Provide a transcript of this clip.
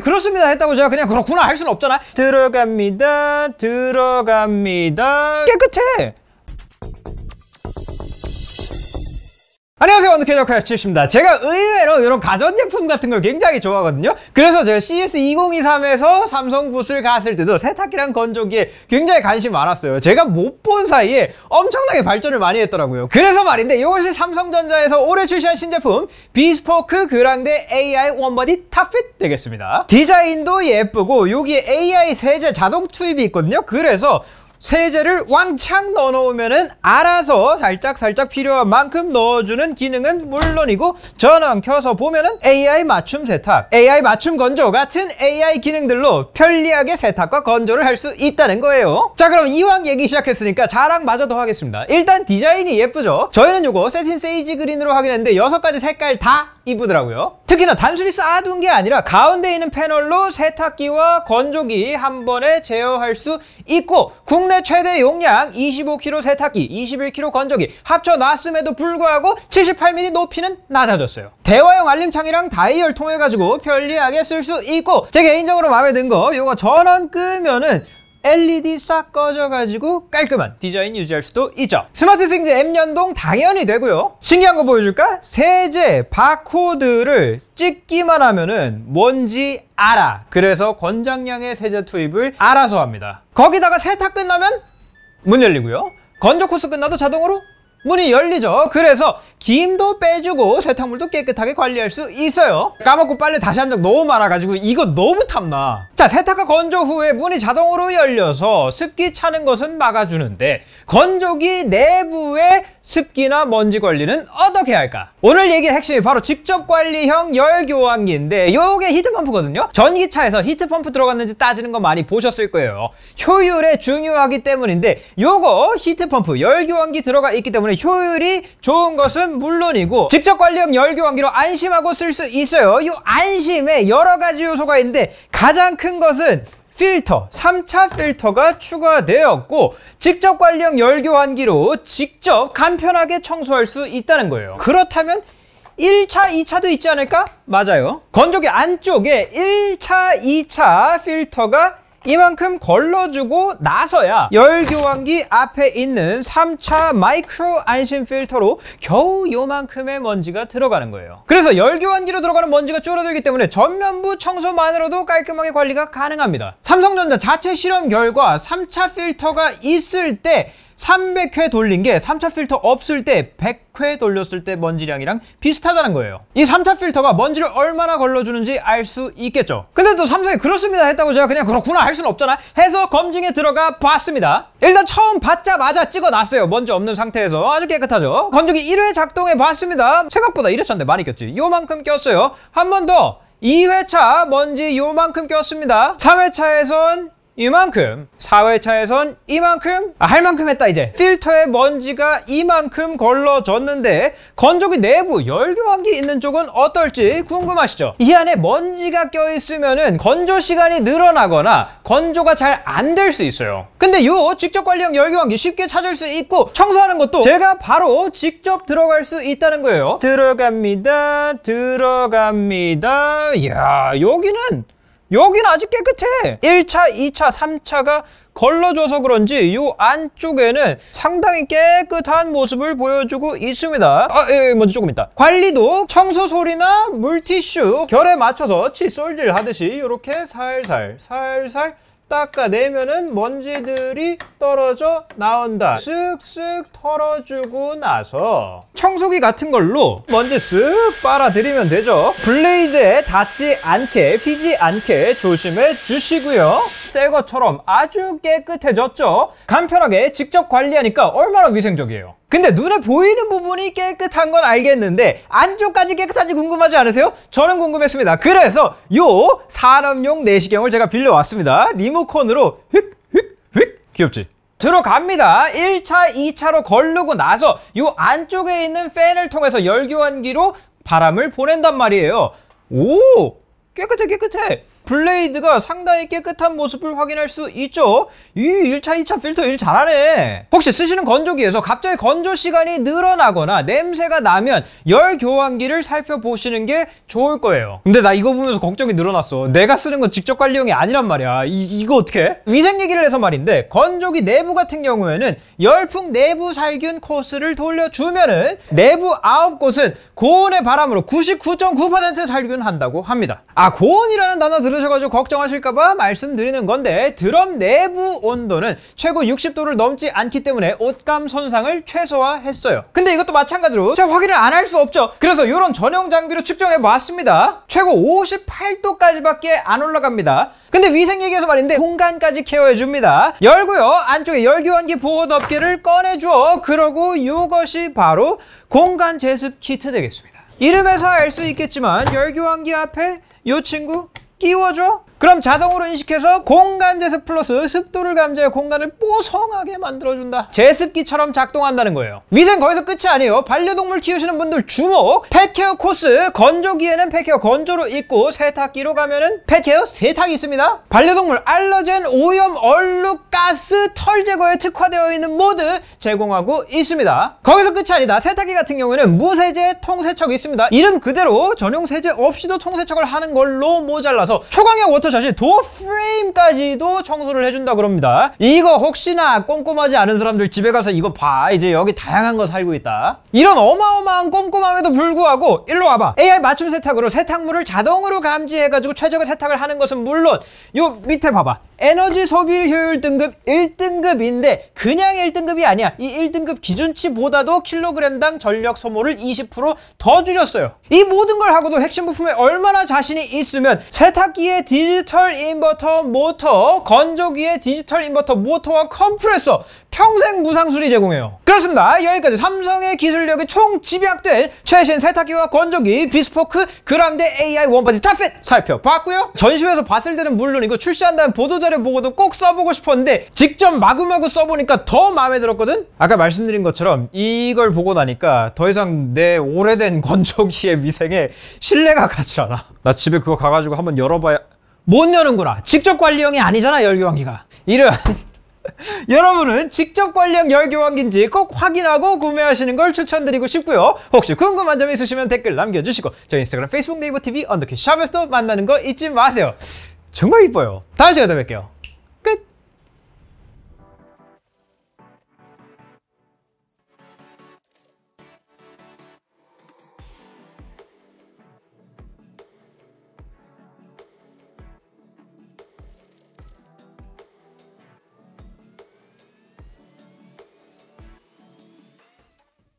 그렇습니다 했다고 제가 그냥 그렇구나 할 수는 없잖아 들어갑니다 들어갑니다 깨끗해 안녕하세요 원더캐리어카의 지입니다 제가 의외로 이런 가전제품 같은 걸 굉장히 좋아하거든요 그래서 제가 CS2023에서 삼성 붓을 갔을 때도 세탁기랑 건조기에 굉장히 관심이 많았어요 제가 못 본 사이에 엄청나게 발전을 많이 했더라고요 그래서 말인데 이것이 삼성전자에서 올해 출시한 신제품 비스포크 그랑데 AI 원버디 탑핏 되겠습니다 디자인도 예쁘고 여기에 AI 세제 자동 투입이 있거든요 그래서 세제를 왕창 넣어놓으면 알아서 살짝살짝 살짝 필요한 만큼 넣어주는 기능은 물론이고 전원 켜서 보면 은 AI 맞춤 세탁, AI 맞춤 건조 같은 AI 기능들로 편리하게 세탁과 건조를 할 수 있다는 거예요 자 그럼 이왕 얘기 시작했으니까 자랑마저 더 하겠습니다 일단 디자인이 예쁘죠 저희는 요거 세틴 세이지 그린으로 확인 했는데 6가지 색깔 다 이쁘더라고요 특히나 단순히 쌓아둔 게 아니라 가운데 있는 패널로 세탁기와 건조기 한 번에 제어할 수 있고 국내 국내 최대 용량 25kg 세탁기, 21kg 건조기 합쳐놨음에도 불구하고 78mm 높이는 낮아졌어요. 대화용 알림창이랑 다이얼 통해가지고 편리하게 쓸 수 있고 제 개인적으로 마음에 든 거 이거 전원 끄면은 LED 싹 꺼져가지고 깔끔한 디자인 유지할 수도 있죠 스마트 생제 M 연동 당연히 되고요 신기한 거 보여줄까? 세제 바코드를 찍기만 하면은 뭔지 알아 그래서 권장량의 세제 투입을 알아서 합니다 거기다가 세탁 끝나면 문 열리고요 건조 코스 끝나도 자동으로 문이 열리죠 그래서 김도 빼주고 세탁물도 깨끗하게 관리할 수 있어요 까먹고 빨래 다시 한 적 너무 많아가지고 이거 너무 탐나 자 세탁과 건조 후에 문이 자동으로 열려서 습기 차는 것은 막아주는데 건조기 내부에 습기나 먼지 관리는 어떻게 할까? 오늘 얘기의 핵심이 바로 직접 관리형 열 교환기인데 요게 히트펌프거든요? 전기차에서 히트펌프 들어갔는지 따지는 거 많이 보셨을 거예요. 효율에 중요하기 때문인데 요거 히트펌프 열 교환기 들어가 있기 때문에 효율이 좋은 것은 물론이고 직접 관리형 열 교환기로 안심하고 쓸 수 있어요. 요 안심에 여러 가지 요소가 있는데 가장 큰 것은 필터, 3차 필터가 추가되었고 직접 관리형 열교환기로 직접 간편하게 청소할 수 있다는 거예요. 그렇다면 1차, 2차도 있지 않을까? 맞아요. 건조기 안쪽에 1차, 2차 필터가 이만큼 걸러주고 나서야 열 교환기 앞에 있는 3차 마이크로 안심 필터로 겨우 요만큼의 먼지가 들어가는 거예요. 그래서 열 교환기로 들어가는 먼지가 줄어들기 때문에 전면부 청소만으로도 깔끔하게 관리가 가능합니다. 삼성전자 자체 실험 결과 3차 필터가 있을 때 300회 돌린 게 3차 필터 없을 때 100회 돌렸을 때 먼지량이랑 비슷하다는 거예요. 이 3차 필터가 먼지를 얼마나 걸러주는지 알 수 있겠죠. 근데 또 삼성이 그렇습니다 했다고 제가 그냥 그렇구나 할 수는 없잖아 해서 검증에 들어가 봤습니다. 일단 처음 받자마자 찍어놨어요. 먼지 없는 상태에서 아주 깨끗하죠. 건조기 1회 작동해 봤습니다. 생각보다 1회차인데 많이 꼈지. 요만큼 꼈어요. 한 번 더. 2회차 먼지 요만큼 꼈습니다. 3회차에선 이만큼 4회차에선 이만큼 아, 할 만큼 했다 이제 필터에 먼지가 이만큼 걸러졌는데 건조기 내부 열교환기 있는 쪽은 어떨지 궁금하시죠? 이 안에 먼지가 껴있으면 은 건조 시간이 늘어나거나 건조가 잘 안 될 수 있어요 근데 요 직접 관리형 열교환기 쉽게 찾을 수 있고 청소하는 것도 제가 바로 직접 들어갈 수 있다는 거예요 들어갑니다 들어갑니다 이야 여기는 여기는 아직 깨끗해 1차, 2차, 3차가 걸러줘서 그런지 이 안쪽에는 상당히 깨끗한 모습을 보여주고 있습니다 아, 예, 예, 먼저 조금 있다 관리도 청소 소리나 물티슈 결에 맞춰서 칫솔질 하듯이 이렇게 살살 살살 닦아내면은 먼지들이 떨어져 나온다 쓱쓱 털어주고 나서 청소기 같은 걸로 먼지 쓱 빨아들이면 되죠 블레이드에 닿지 않게 휘지 않게 조심해 주시고요 새 것처럼 아주 깨끗해졌죠? 간편하게 직접 관리하니까 얼마나 위생적이에요. 근데 눈에 보이는 부분이 깨끗한 건 알겠는데 안쪽까지 깨끗한지 궁금하지 않으세요? 저는 궁금했습니다. 그래서 요 산업용 내시경을 제가 빌려왔습니다. 리모컨으로 휙 휙 휙 귀엽지? 들어갑니다. 1차, 2차로 걸르고 나서 요 안쪽에 있는 팬을 통해서 열교환기로 바람을 보낸단 말이에요. 오! 깨끗해 깨끗해! 블레이드가 상당히 깨끗한 모습을 확인할 수 있죠 이 1차 2차 필터 일 잘하네 혹시 쓰시는 건조기에서 갑자기 건조 시간이 늘어나거나 냄새가 나면 열 교환기를 살펴보시는 게 좋을 거예요 근데 나 이거 보면서 걱정이 늘어났어 내가 쓰는 건 직접 관리용이 아니란 말이야 이, 이거 어떻게 위생 얘기를 해서 말인데 건조기 내부 같은 경우에는 열풍 내부 살균 코스를 돌려주면은 내부 9곳은 고온의 바람으로 99.9% 살균한다고 합니다 아 고온이라는 단어 들은 되셔가지고 걱정하실까봐 말씀드리는 건데 드럼 내부 온도는 최고 60도를 넘지 않기 때문에 옷감 손상을 최소화했어요. 근데 이것도 마찬가지로 제가 확인을 안 할 수 없죠. 그래서 이런 전용 장비로 측정해봤습니다. 최고 58도까지밖에 안 올라갑니다. 근데 위생 얘기해서 말인데 공간까지 케어해줍니다. 열고요. 안쪽에 열기환기 보호 덮개를 꺼내주어 그러고 이것이 바로 공간 제습 키트 되겠습니다. 이름에서 알 수 있겠지만 열기환기 앞에 이 친구 끼워줘? 그럼 자동으로 인식해서 공간 제습 플러스 습도를 감지해 공간을 뽀송하게 만들어준다 제습기처럼 작동한다는 거예요 위생 거기서 끝이 아니에요 반려동물 키우시는 분들 주목 펫케어 코스 건조기에는 펫케어 건조로 있고 세탁기로 가면은 펫케어 세탁이 있습니다 반려동물 알러젠 오염 얼룩 가스 털 제거에 특화되어 있는 모드 제공하고 있습니다 거기서 끝이 아니다 세탁기 같은 경우에는 무세제 통세척이 있습니다 이름 그대로 전용 세제 없이도 통세척을 하는 걸로 모자라서 초강력 워터 심지어부터 자신의 도어 프레임까지도 청소를 해준다 그럽니다. 이거 혹시나 꼼꼼하지 않은 사람들 집에 가서 이거 봐. 이제 여기 다양한 거 살고 있다. 이런 어마어마한 꼼꼼함에도 불구하고 일로 와봐. AI 맞춤 세탁으로 세탁물을 자동으로 감지해가지고 최적의 세탁을 하는 것은 물론 요 밑에 봐봐. 에너지 소비 효율 등급 1등급인데 그냥 1등급이 아니야. 이 1등급 기준치보다도 킬로그램당 전력 소모를 20%더 줄였어요. 이 모든 걸 하고도 핵심 부품에 얼마나 자신이 있으면 세탁기에 디지털 인버터 모터, 건조기에 디지털 인버터 모터와 컴프레서, 평생 무상수리 제공해요. 그렇습니다. 여기까지 삼성의 기술력이 총 집약된 최신 세탁기와 건조기, 비스포크, 그란데 AI 원바디 탑핏 살펴봤고요. 전시회에서 봤을 때는 물론이고 출시한 다음 보도자료 보고도 꼭 써보고 싶었는데 직접 마구마구 써보니까 더 마음에 들었거든? 아까 말씀드린 것처럼 이걸 보고 나니까 더 이상 내 오래된 건조기의 위생에 신뢰가 가지 않아. 나 집에 그거 가가지고 한번 열어봐야... 못 여는구나. 직접 관리형이 아니잖아, 열기환기가 이런... 여러분은 직접 관리한 열교환기인지 꼭 확인하고 구매하시는 걸 추천드리고 싶고요. 혹시 궁금한 점 있으시면 댓글 남겨주시고 저희 인스타그램, 페이스북, 네이버 TV, 언더키 샵에서도 만나는 거 잊지 마세요. 정말 이뻐요. 다음 시간에 또 뵐게요.